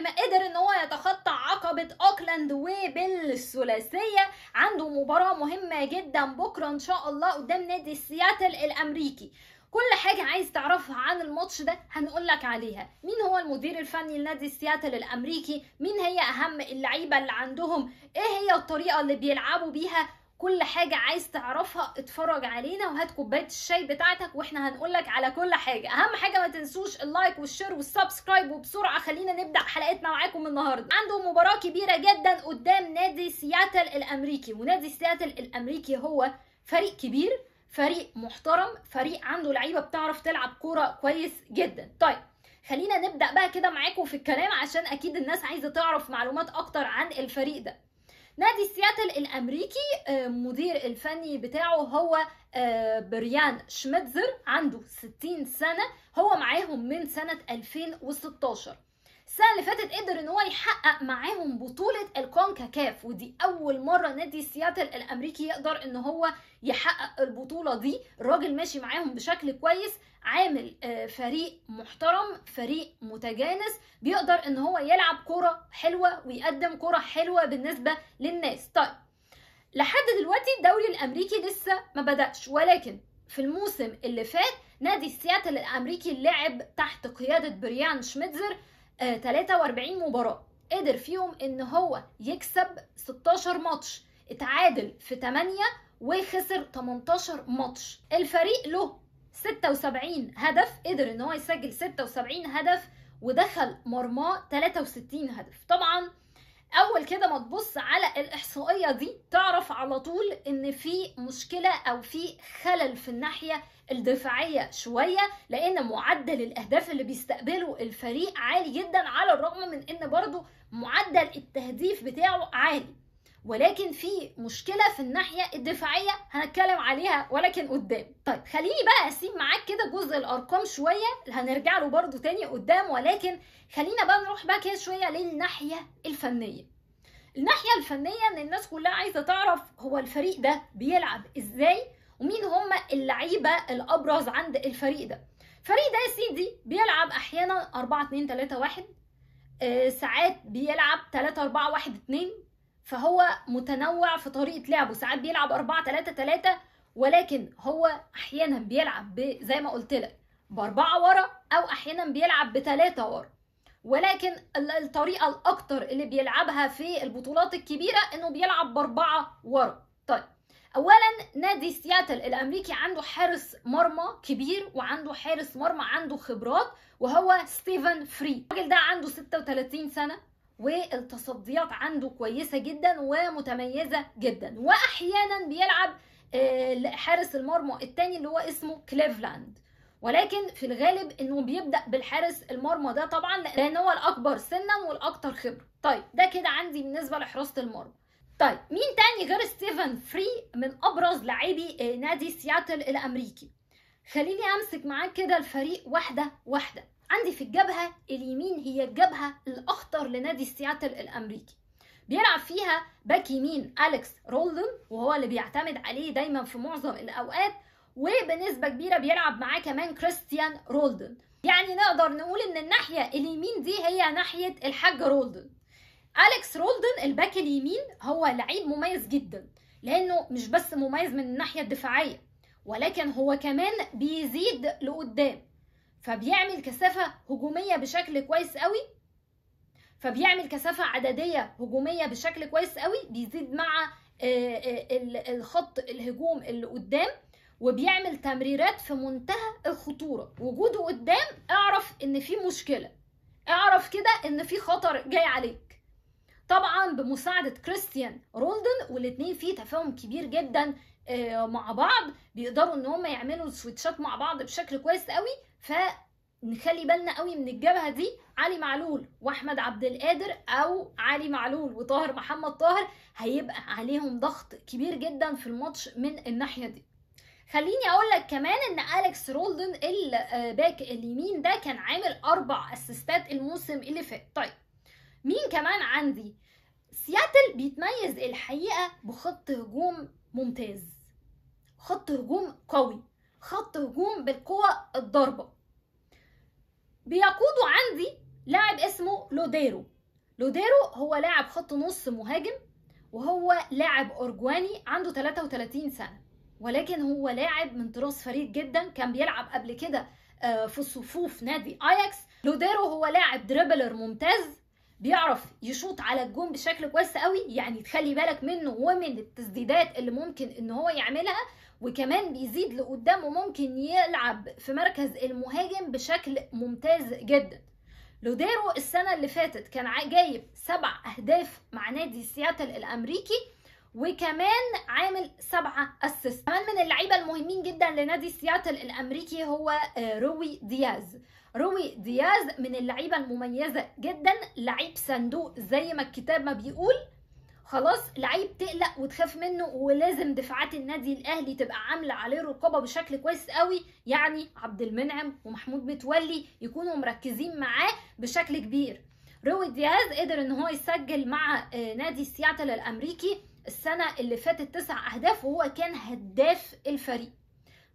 ما قدر ان هو يتخطى عقبة اوكلاند وبالثلاثية عنده مباراة مهمة جدا بكرة ان شاء الله قدام نادي سياتل الامريكي كل حاجة عايز تعرفها عن الماتش ده هنقول لك عليها مين هو المدير الفني لنادي سياتل الامريكي مين هي اهم اللعيبة اللي عندهم ايه هي الطريقة اللي بيلعبوا بيها كل حاجة عايز تعرفها اتفرج علينا وهات كوباية الشاي بتاعتك واحنا هنقولك على كل حاجة اهم حاجة ما تنسوش اللايك والشير والسبسكرايب وبسرعة خلينا نبدأ حلقتنا معاكم النهاردة عنده مباراة كبيرة جدا قدام نادي سياتل الامريكي ونادي سياتل الامريكي هو فريق كبير فريق محترم فريق عنده لعيبة بتعرف تلعب كورة كويس جدا طيب خلينا نبدأ بقى كده معاكم في الكلام عشان اكيد الناس عايزة تعرف معلومات اكتر عن الفريق ده نادي سياتل الامريكي آه، مدير الفني بتاعه هو آه، بريان شميتزر عنده 60 سنه هو معاهم من سنه 2016 السنه اللي فاتت قدر ان هو يحقق معاهم بطوله الكونكاكاف ودي اول مره نادي سياتل الامريكي يقدر ان هو يحقق البطوله دي الراجل ماشي معاهم بشكل كويس عامل آه، فريق محترم فريق متجانس بيقدر ان هو يلعب كره حلوه ويقدم كره حلوه بالنسبه للناس طيب لحد دلوقتي الدوري الامريكي لسه ما بداش ولكن في الموسم اللي فات نادي سياتل الامريكي لعب تحت قياده بريان شميتزر 43 آه، مباراه قدر فيهم ان هو يكسب 16 ماتش اتعادل في 8 وخسر 18 ماتش الفريق له 76 هدف قدر ان هو يسجل 76 هدف ودخل مرماه 63 هدف طبعا اول كده ما تبص على الاحصائيه دي تعرف على طول ان في مشكله او في خلل في الناحيه الدفاعيه شويه لان معدل الاهداف اللي بيستقبله الفريق عالي جدا على الرغم من ان برضه معدل التهديف بتاعه عالي ولكن في مشكلة في الناحية الدفاعية هنتكلم عليها ولكن قدام طيب خليني بقى أسيب معاك كده جزء الأرقام شوية هنرجع له برضو تاني قدام ولكن خلينا بقى نروح بقى كده شوية للناحية الفنية الناحية الفنية إن الناس كلها عايزة تعرف هو الفريق ده بيلعب إزاي ومين هم اللعيبه الابرز عند الفريق ده الفريق ده يا سيدي بيلعب احيانا 4 2 3 1 آه ساعات بيلعب 3 4 1 2 فهو متنوع في طريقه لعبه ساعات بيلعب 4 3 3 ولكن هو احيانا بيلعب زي ما قلت لك باربعه ورا او احيانا بيلعب بثلاثه ورا ولكن الطريقه الاكتر اللي بيلعبها في البطولات الكبيره انه بيلعب باربعه ورا طيب اولا نادي سياتل الامريكي عنده حارس مرمى كبير وعنده حارس مرمى عنده خبرات وهو ستيفن فري الراجل ده عنده 36 سنه والتصديات عنده كويسه جدا ومتميزه جدا واحيانا بيلعب آه، حارس المرمى الثاني اللي هو اسمه كليفلاند ولكن في الغالب انه بيبدا بالحارس المرمى ده طبعا لان هو الاكبر سنا والاكثر خبره طيب ده كده عندي بالنسبه لحراسه المرمى طيب مين تاني غير ستيفن فري من ابرز لاعبي آه، نادي سياتل الامريكي خليني امسك معاك كده الفريق واحده واحده عندي في الجبهه اليمين هي الجبهه الاخطر لنادي سياتل الامريكي بيلعب فيها باك يمين اليكس رولدن وهو اللي بيعتمد عليه دايما في معظم الاوقات وبنسبه كبيره بيلعب معاه كمان كريستيان رولدن يعني نقدر نقول ان الناحيه اليمين دي هي ناحيه الحاج رولدن أليكس رولدن الباك اليمين هو لعيب مميز جدا لأنه مش بس مميز من الناحية الدفاعية ولكن هو كمان بيزيد لقدام فبيعمل كثافة هجومية بشكل كويس قوي فبيعمل كثافة عددية هجومية بشكل كويس قوي بيزيد مع آه، آه، الخط الهجوم اللي قدام وبيعمل تمريرات في منتهى الخطورة وجوده قدام اعرف ان في مشكلة اعرف كده ان في خطر جاي عليه طبعا بمساعده كريستيان رولدن والاتنين فيه تفاهم كبير جدا آه، مع بعض بيقدروا ان هم يعملوا سويتشات مع بعض بشكل كويس قوي فنخلي نخلي بالنا قوي من الجبهه دي علي معلول واحمد عبد القادر او علي معلول وطاهر محمد طاهر هيبقى عليهم ضغط كبير جدا في الماتش من الناحيه دي خليني اقول لك كمان ان اليكس رولدن الباك آه، اليمين ده كان عامل اربع اسيستات الموسم اللي فات طيب مين كمان عندي سياتل بيتميز الحقيقه بخط هجوم ممتاز خط هجوم قوي خط هجوم بالقوة الضاربة بيقوده عندي لاعب اسمه لوديرو لوديرو هو لاعب خط نص مهاجم وهو لاعب أورجواني عنده 33 سنة ولكن هو لاعب من طراز فريد جدا كان بيلعب قبل كده آه، في صفوف نادي اياكس لوديرو هو لاعب دريبلر ممتاز بيعرف يشوط على الجون بشكل كويس قوي يعني تخلي بالك منه ومن التسديدات اللي ممكن ان هو يعملها وكمان بيزيد لقدام وممكن يلعب في مركز المهاجم بشكل ممتاز جدا لوديرو السنه اللي فاتت كان جايب سبع اهداف مع نادي سياتل الامريكي وكمان عامل سبعة اسيست كمان من اللعيبه المهمين جدا لنادي سياتل الامريكي هو آه، روي دياز روي دياز من اللعيبة المميزة جدا لعيب صندوق زي ما الكتاب ما بيقول خلاص لعيب تقلق وتخاف منه ولازم دفاعات النادي الاهلي تبقى عامله عليه رقابه بشكل كويس قوي يعني عبد المنعم ومحمود متولي يكونوا مركزين معاه بشكل كبير روي دياز قدر ان هو يسجل مع آه، نادي سياتل الامريكي السنه اللي فاتت تسع اهداف وهو كان هداف الفريق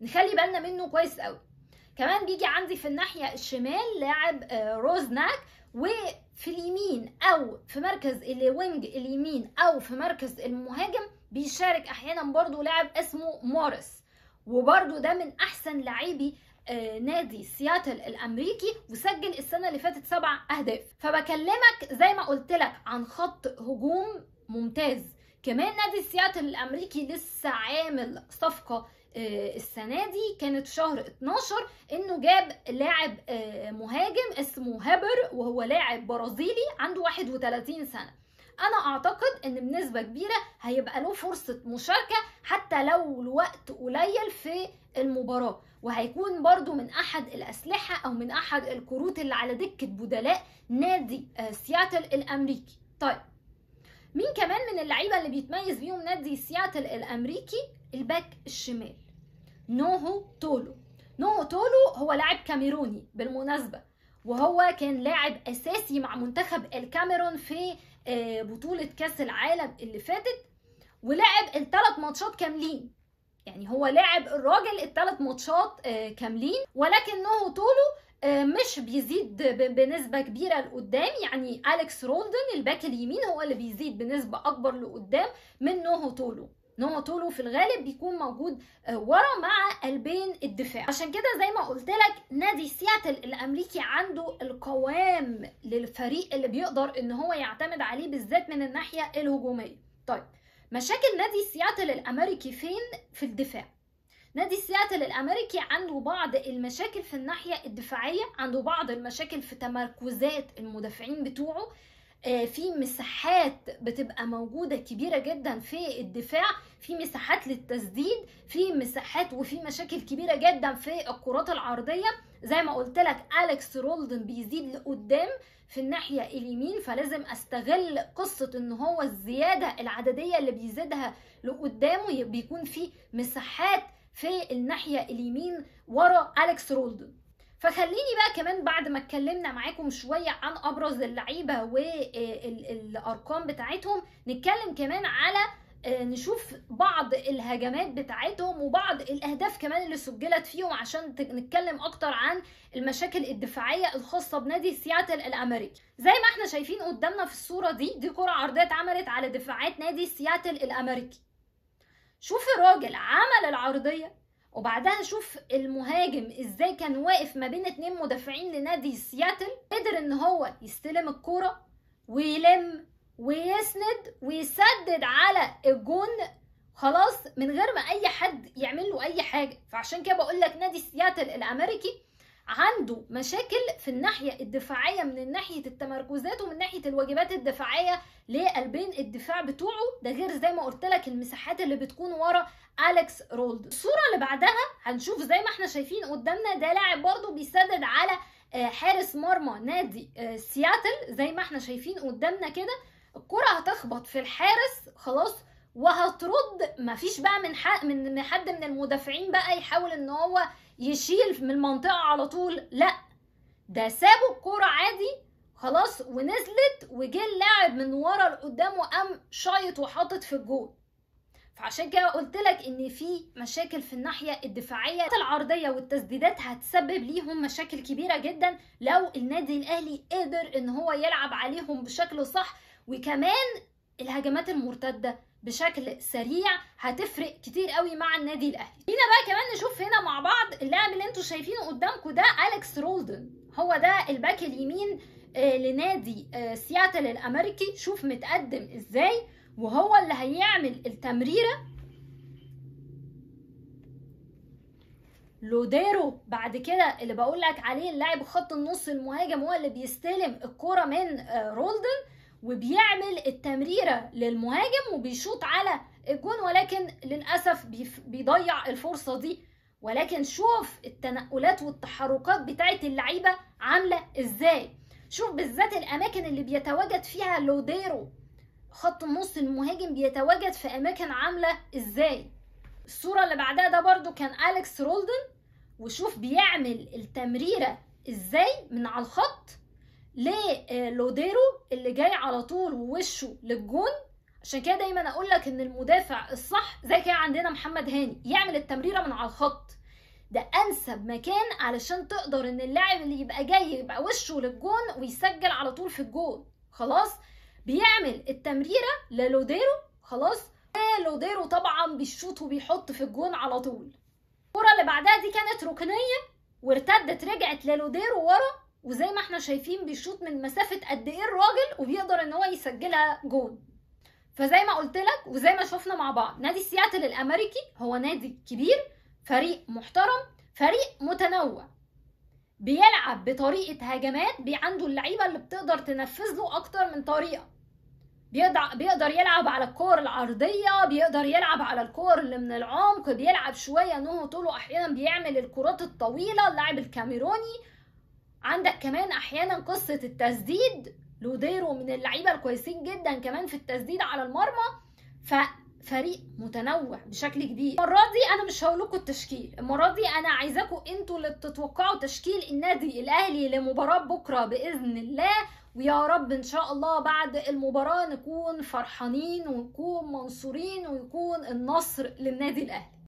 نخلي بالنا منه كويس قوي كمان بيجي عندي في الناحيه الشمال لاعب آه، روزناك وفي اليمين او في مركز الوينج اليمين او في مركز المهاجم بيشارك احيانا برضو لاعب اسمه موريس وبرضو ده من احسن لعيبي آه، نادي سياتل الامريكي وسجل السنه اللي فاتت سبع اهداف فبكلمك زي ما قلت لك عن خط هجوم ممتاز كمان نادي سياتل الامريكي لسه عامل صفقه آه، السنه دي كانت في شهر 12 انه جاب لاعب آه، مهاجم اسمه هابر وهو لاعب برازيلي عنده 31 سنه انا اعتقد ان بنسبه كبيره هيبقى له فرصه مشاركه حتى لو الوقت قليل في المباراه وهيكون برضو من احد الاسلحه او من احد الكروت اللي على دكه بدلاء نادي آه، سياتل الامريكي طيب مين كمان من اللعيبه اللي بيتميز بيهم نادي سياتل الامريكي الباك الشمال نوهو تولو نوهو تولو هو لاعب كاميروني بالمناسبة وهو كان لاعب أساسي مع منتخب الكاميرون في آه، بطولة كأس العالم اللي فاتت ولعب الثلاث ماتشات كاملين يعني هو لاعب الراجل الثلاث ماتشات آه، كاملين ولكن نوهو تولو آه، مش بيزيد بنسبه كبيره لقدام يعني اليكس رولدن الباك اليمين هو اللي بيزيد بنسبه اكبر لقدام من نوهو تولو ان هو طوله في الغالب بيكون موجود آه، ورا مع قلبين الدفاع عشان كده زي ما قلت لك نادي سياتل الامريكي عنده القوام للفريق اللي بيقدر ان هو يعتمد عليه بالذات من الناحيه الهجوميه طيب مشاكل نادي سياتل الامريكي فين في الدفاع نادي سياتل الامريكي عنده بعض المشاكل في الناحيه الدفاعيه عنده بعض المشاكل في تمركزات المدافعين بتوعه آه، في مساحات بتبقى موجوده كبيره جدا في الدفاع في مساحات للتسديد في مساحات وفي مشاكل كبيره جدا في الكرات العرضيه زي ما قلت لك اليكس رولدن بيزيد لقدام في الناحيه اليمين فلازم استغل قصه ان هو الزياده العدديه اللي بيزيدها لقدامه بيكون في مساحات في الناحيه اليمين ورا اليكس رولدن فخليني بقى كمان بعد ما اتكلمنا معاكم شويه عن ابرز اللعيبه والارقام بتاعتهم نتكلم كمان على آه، نشوف بعض الهجمات بتاعتهم وبعض الاهداف كمان اللي سجلت فيهم عشان نتكلم اكتر عن المشاكل الدفاعيه الخاصه بنادي سياتل الامريكي زي ما احنا شايفين قدامنا في الصوره دي دي كره عرضيه اتعملت على دفاعات نادي سياتل الامريكي شوف الراجل عمل العرضيه وبعدها شوف المهاجم ازاي كان واقف ما بين اتنين مدافعين لنادي سياتل قدر ان هو يستلم الكرة ويلم ويسند ويسدد على الجون خلاص من غير ما اي حد يعمل له اي حاجه فعشان كده بقول لك نادي سياتل الامريكي عنده مشاكل في الناحيه الدفاعيه من ناحيه التمركزات ومن ناحيه الواجبات الدفاعيه لقلبين الدفاع بتوعه ده غير زي ما قلت لك المساحات اللي بتكون ورا اليكس رولد الصوره اللي بعدها هنشوف زي ما احنا شايفين قدامنا ده لاعب برضه بيسدد على آه، حارس مرمى نادي آه، سياتل زي ما احنا شايفين قدامنا كده الكره هتخبط في الحارس خلاص وهترد مفيش بقى من حق من حد من المدافعين بقى يحاول ان هو يشيل من المنطقه على طول لا ده سابوا الكوره عادي خلاص ونزلت وجه اللاعب من ورا لقدام وقام شايط وحاطط في الجول فعشان كده قلت لك ان في مشاكل في الناحيه الدفاعيه العرضيه والتسديدات هتسبب ليهم مشاكل كبيره جدا لو النادي الاهلي قدر ان هو يلعب عليهم بشكل صح وكمان الهجمات المرتده بشكل سريع هتفرق كتير قوي مع النادي الاهلي هنا بقى كمان نشوف هنا مع بعض اللاعب اللي انتوا شايفينه قدامكم ده اليكس رولدن هو ده الباك اليمين آه، لنادي آه، سياتل الامريكي شوف متقدم ازاي وهو اللي هيعمل التمريره لوديرو بعد كده اللي بقول لك عليه اللاعب خط النص المهاجم هو اللي بيستلم الكره من آه، رولدن وبيعمل التمريره للمهاجم وبيشوط على الجون ولكن للاسف بيضيع الفرصه دي ولكن شوف التنقلات والتحركات بتاعه اللعيبه عامله ازاي شوف بالذات الاماكن اللي بيتواجد فيها لوديرو خط النص المهاجم بيتواجد في اماكن عامله ازاي الصوره اللي بعدها ده برضو كان اليكس رولدن وشوف بيعمل التمريره ازاي من على الخط للوديرو آه، اللي جاي على طول ووشه للجون عشان كده دايما اقول لك ان المدافع الصح زي كده عندنا محمد هاني يعمل التمريره من على الخط ده انسب مكان علشان تقدر ان اللاعب اللي يبقى جاي يبقى وشه للجون ويسجل على طول في الجون خلاص بيعمل التمريره للوديرو خلاص آه، لوديرو طبعا بيشوط وبيحط في الجون على طول الكره اللي بعدها دي كانت ركنيه وارتدت رجعت للوديرو ورا وزي ما احنا شايفين بيشوط من مسافه قد ايه الراجل وبيقدر ان هو يسجلها جون فزي ما قلت لك وزي ما شفنا مع بعض نادي سياتل الامريكي هو نادي كبير فريق محترم فريق متنوع بيلعب بطريقه هجمات عنده اللعيبه اللي بتقدر تنفذ له اكتر من طريقه بيقدر يلعب على الكور العرضية بيقدر يلعب على الكور اللي من العمق بيلعب شوية نوه طوله أحيانا بيعمل الكرات الطويلة اللاعب الكاميروني عندك كمان احيانا قصه التسديد لوديرو من اللعيبه الكويسين جدا كمان في التسديد على المرمى ففريق متنوع بشكل كبير المره دي انا مش هقول لكم التشكيل المره دي انا عايزاكم انتوا اللي تتوقعوا تشكيل النادي الاهلي لمباراه بكره باذن الله ويا رب ان شاء الله بعد المباراه نكون فرحانين ونكون منصورين ويكون النصر للنادي الاهلي